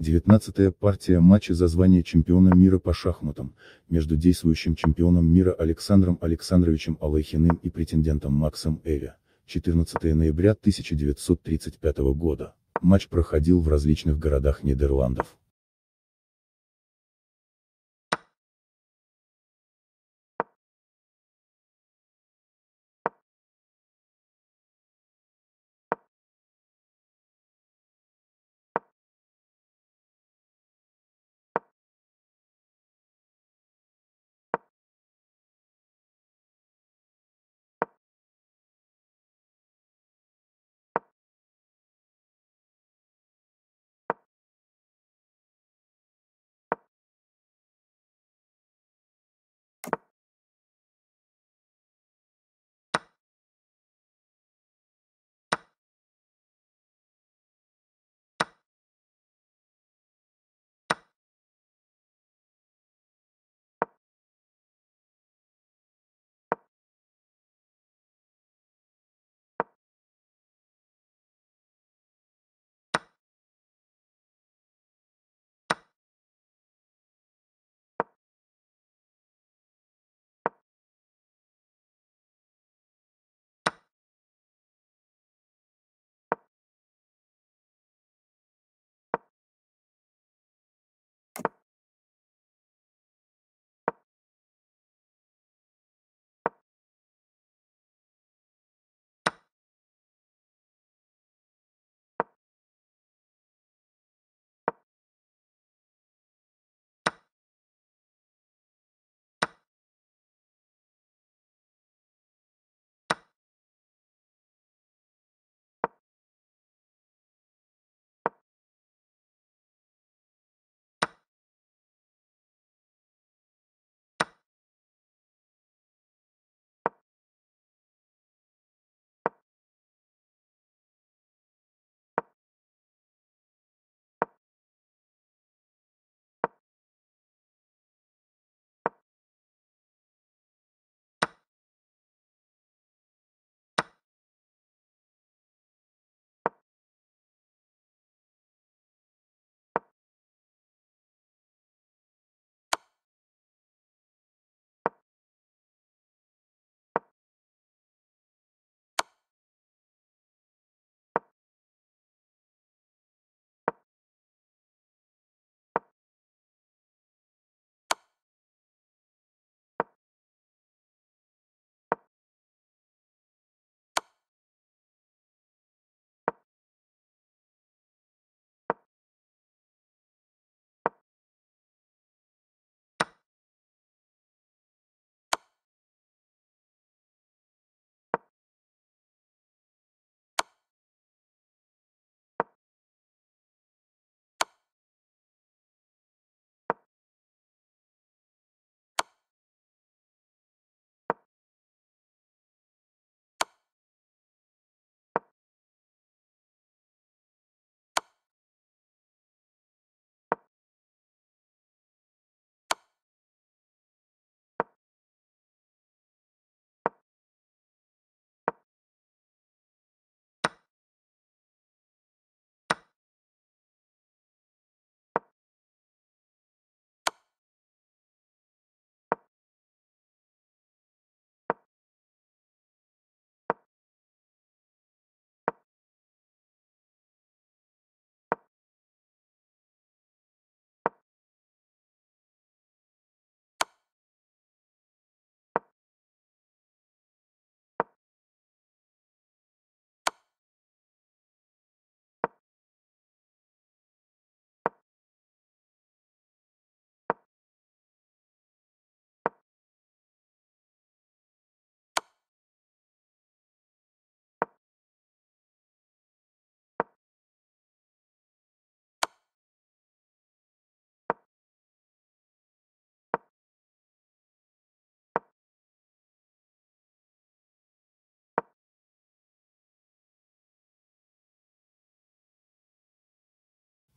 19-я партия матча за звание чемпиона мира по шахматам, между действующим чемпионом мира Александром Александровичем Алайхиным и претендентом Максом Эля, 14 ноября 1935 года. Матч проходил в различных городах Нидерландов.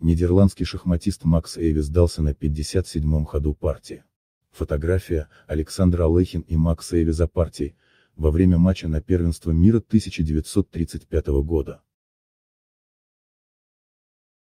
Нидерландский шахматист Макс Эви сдался на 57-м ходу партии. Фотография, Александр Алехин и Макс Эви за партией, во время матча на первенство мира 1935 года.